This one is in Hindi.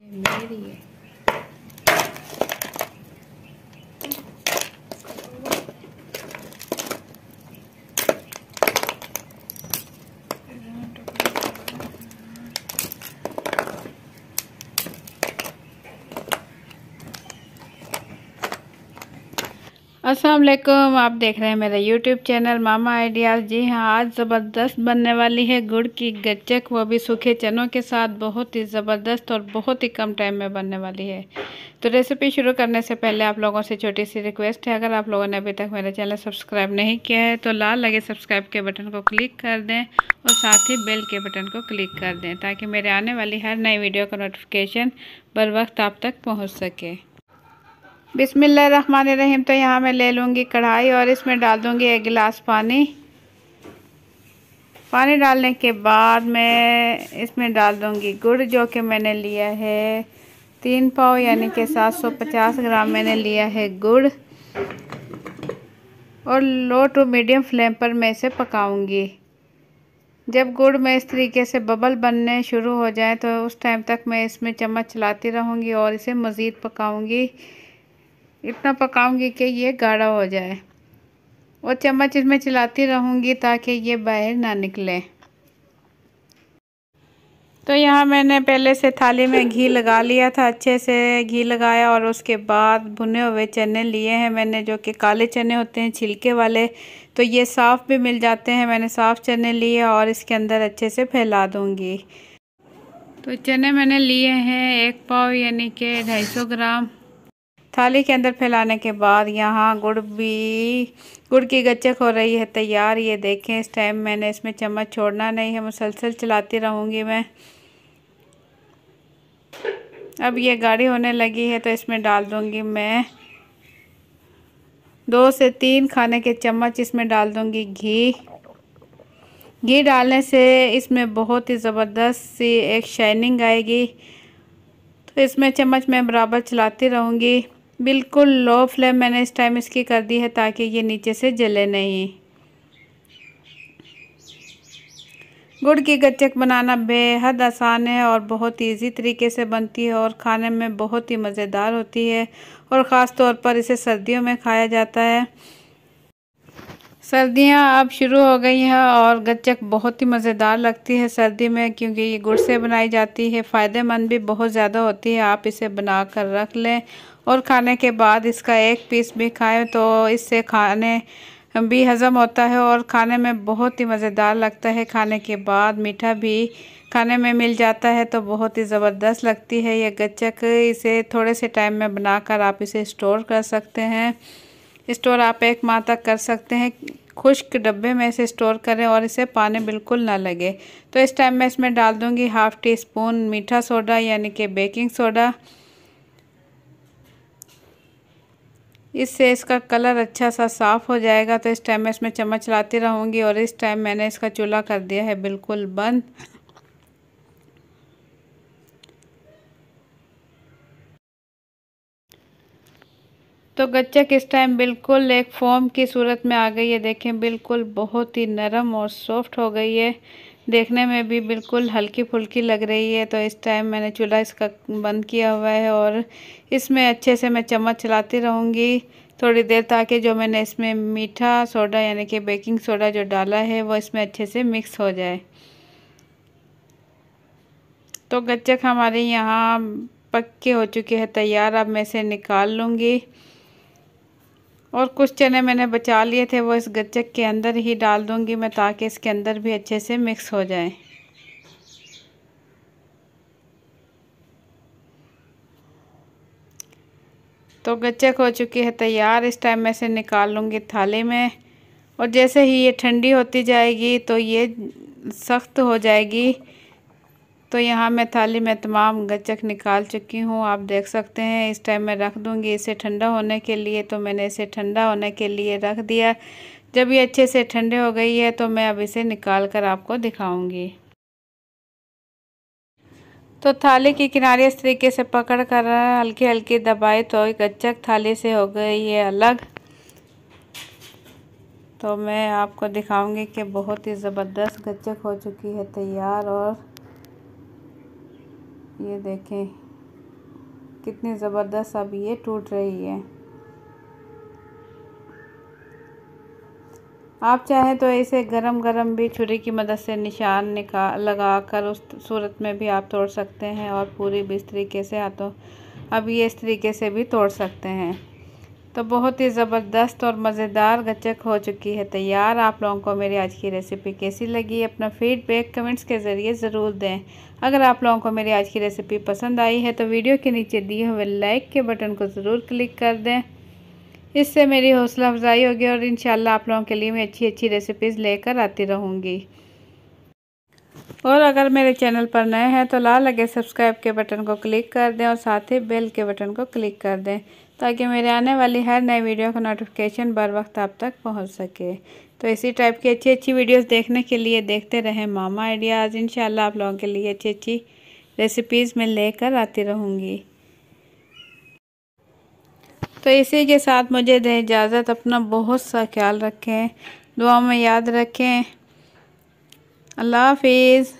Maybe. अस्सलाम वालेकुम आप देख रहे हैं मेरा यूट्यूब चैनल मामा आइडियाज़ जी हाँ आज ज़बरदस्त बनने वाली है गुड़ की गच्चक वो भी सूखे चनों के साथ बहुत ही ज़बरदस्त और बहुत ही कम टाइम में बनने वाली है तो रेसिपी शुरू करने से पहले आप लोगों से छोटी सी रिक्वेस्ट है अगर आप लोगों ने अभी तक मेरा चैनल सब्सक्राइब नहीं किया है तो लाल लगे सब्सक्राइब के बटन को क्लिक कर दें और साथ ही बेल के बटन को क्लिक कर दें ताकि मेरे आने वाली हर नई वीडियो का नोटिफिकेशन बर वक्त आप तक पहुँच सके बिसमीम तो यहाँ मैं ले लूँगी कढ़ाई और इसमें डाल दूँगी एक गिलास पानी पानी डालने के बाद मैं इसमें डाल दूँगी गुड़ जो कि मैंने लिया है तीन पाव यानी कि 750 ग्राम मैंने लिया है गुड़ और लो टू मीडियम फ्लेम पर मैं इसे पकाऊँगी जब गुड़ में इस तरीके से बबल बनने शुरू हो जाए तो उस टाइम तक मैं इसमें चम्मच चलाती रहूँगी और इसे मज़ीद पकाऊँगी इतना पकाऊंगी कि ये गाढ़ा हो जाए और चम्मच इसमें चलाती रहूँगी ताकि ये बाहर ना निकले तो यहाँ मैंने पहले से थाली में घी लगा लिया था अच्छे से घी लगाया और उसके बाद भुने हुए चने लिए हैं मैंने जो कि काले चने होते हैं छिलके वाले तो ये साफ़ भी मिल जाते हैं मैंने साफ़ चने लिए और इसके अंदर अच्छे से फैला दूँगी तो चने मैंने लिए हैं एक पाव यानी कि ढाई सौ ग्राम थाली के अंदर फैलाने के बाद यहाँ गुड़ भी गुड़ की गच्चक हो रही है तैयार ये देखें इस टाइम मैंने इसमें चम्मच छोड़ना नहीं है मुसलसल चलाती रहूँगी मैं अब ये गाढ़ी होने लगी है तो इसमें डाल दूँगी मैं दो से तीन खाने के चम्मच इसमें डाल दूँगी घी घी डालने से इसमें बहुत ही ज़बरदस्त सी एक शाइनिंग आएगी तो इसमें चम्मच मैं बराबर चलाती रहूँगी बिल्कुल लो फ्लेम मैंने इस टाइम इसकी कर दी है ताकि ये नीचे से जले नहीं गुड़ की गच्चक बनाना बेहद आसान है और बहुत इजी तरीके से बनती है और खाने में बहुत ही मज़ेदार होती है और ख़ास तौर पर इसे सर्दियों में खाया जाता है सर्दियां अब शुरू हो गई हैं और गच्चक बहुत ही मज़ेदार लगती है सर्दी में क्योंकि ये गुड़ से बनाई जाती है फ़ायदेमंद भी बहुत ज़्यादा होती है आप इसे बना कर रख लें और खाने के बाद इसका एक पीस भी खाएं तो इससे खाने भी हज़म होता है और खाने में बहुत ही मज़ेदार लगता है खाने के बाद मीठा भी खाने में मिल जाता है तो बहुत ही ज़बरदस्त लगती है यह गच्चक इसे थोड़े से टाइम में बनाकर आप इसे स्टोर कर सकते हैं स्टोर आप एक माह तक कर सकते हैं खुश्क डब्बे में इसे स्टोर करें और इसे पानी बिल्कुल ना लगे तो इस टाइम मैं इसमें डाल दूँगी हाफ़ टी स्पून मीठा सोडा यानी कि बेकिंग सोडा इससे इसका कलर अच्छा सा साफ़ हो जाएगा तो इस टाइम मैं इसमें चम्मच चलाती रहूँगी और इस टाइम मैंने इसका चूल्हा कर दिया है बिल्कुल बंद तो गच्चक इस टाइम बिल्कुल एक फॉर्म की सूरत में आ गई है देखें बिल्कुल बहुत ही नरम और सॉफ्ट हो गई है देखने में भी बिल्कुल हल्की फुल्की लग रही है तो इस टाइम मैंने चूल्हा इसका बंद किया हुआ है और इसमें अच्छे से मैं चम्मच चलाती रहूँगी थोड़ी देर ताकि जो मैंने इसमें मीठा सोडा यानी कि बेकिंग सोडा जो डाला है वो इसमें अच्छे से मिक्स हो जाए तो गच्चक हमारे यहाँ पक्के हो चुके हैं तैयार अब मैं इसे निकाल लूँगी और कुछ चने मैंने बचा लिए थे वो इस गच्चक के अंदर ही डाल दूंगी मैं ताकि इसके अंदर भी अच्छे से मिक्स हो जाए तो गच्चक हो चुकी है तैयार इस टाइम मैं इसे निकाल लूँगी थाली में और जैसे ही ये ठंडी होती जाएगी तो ये सख्त हो जाएगी तो यहाँ मैं थाली में तमाम गचक निकाल चुकी हूँ आप देख सकते हैं इस टाइम मैं रख दूँगी इसे ठंडा होने के लिए तो मैंने इसे ठंडा होने के लिए रख दिया जब ये अच्छे से ठंडे हो गई है तो मैं अब इसे निकाल कर आपको दिखाऊँगी तो थाली के किनारे इस तरीके से पकड़ कर हल्के हल्के दबाए तो एक गच्चक थाली से हो गई है अलग तो मैं आपको दिखाऊंगी कि बहुत ही ज़बरदस्त गच्चक हो चुकी है तैयार और ये देखें कितनी ज़बरदस्त अब ये टूट रही है आप चाहे तो इसे गरम गरम भी छुरी की मदद से निशान निकाल लगा कर उस सूरत में भी आप तोड़ सकते हैं और पूरी भी इस तरीके से हाथों अब ये इस तरीके से भी तोड़ सकते हैं तो बहुत ही ज़बरदस्त और मज़ेदार गचक हो चुकी है तैयार आप लोगों को मेरी आज की रेसिपी कैसी लगी अपना फीडबैक कमेंट्स के ज़रिए ज़रूर दें अगर आप लोगों को मेरी आज की रेसिपी पसंद आई है तो वीडियो के नीचे दिए हुए लाइक के बटन को ज़रूर क्लिक कर दें इससे मेरी हौसला अफजाई होगी और इन आप लोगों के लिए मैं अच्छी अच्छी रेसिपीज़ लेकर आती रहूँगी और अगर मेरे चैनल पर नए हैं तो लाल लगे सब्सक्राइब के बटन को क्लिक कर दें और साथ ही बेल के बटन को क्लिक कर दें ताकि मेरे आने वाली हर नए वीडियो का नोटिफिकेशन बर वक्त आप तक पहुंच सके तो इसी टाइप की अच्छी अच्छी वीडियोस देखने के लिए देखते रहें मामा आइडियाज़ इन आप लोगों के लिए अच्छी अच्छी रेसिपीज़ में लेकर आती रहूँगी तो इसी के साथ मुझे दें इजाज़त अपना बहुत सा ख्याल रखें दुआ में याद रखें love Hafiz.